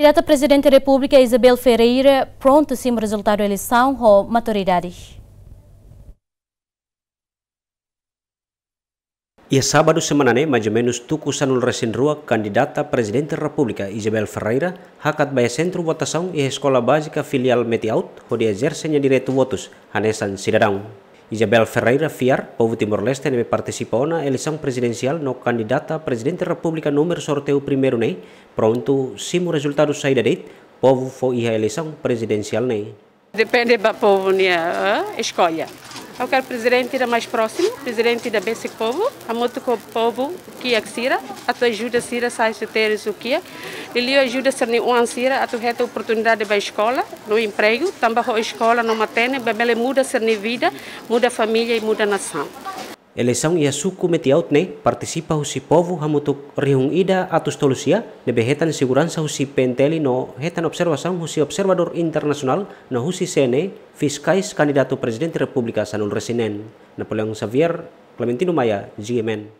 Candidata Presidente da República Isabel Ferreira, pronto sim o resultado da eleição ou maturidade? E é sábado semana ne, mais ou menos tuku sanul resin rua candidata Presidente da República Isabel Ferreira, hakat baia centro votação e escola básica filial Metiaut, onde exercem direito votos, anesan cidadão. Isabel Ferreira Fiar, povo Timor-Leste, ne participou na eleição presidencial no candidato a presidente da República número sorteio primeiro né? Pronto, sim o resultado sai da date, povo foi a eleição presidencial né? Depende do povo, né? Escolha. Eu quero presidente da mais próximo, presidente da Bessi Povo, a moto com o povo que Sira, a tua ajuda Sira sai se ter isso que ele ajuda ser um Sira a tua reta oportunidade para escola, no emprego, também a escola não matene, ele muda ser vida, muda família e muda nação. Eleição e suco metiaut ne participa husi povo hamutuk rihung ida atus tolusia nebe hetan segurança husi penteli no hetan observação husi observador internasional no husi sene fiskais kandidatu presidente Republika Sanul Resinen. Napoleon Xavier, Clementino Maya, GMN.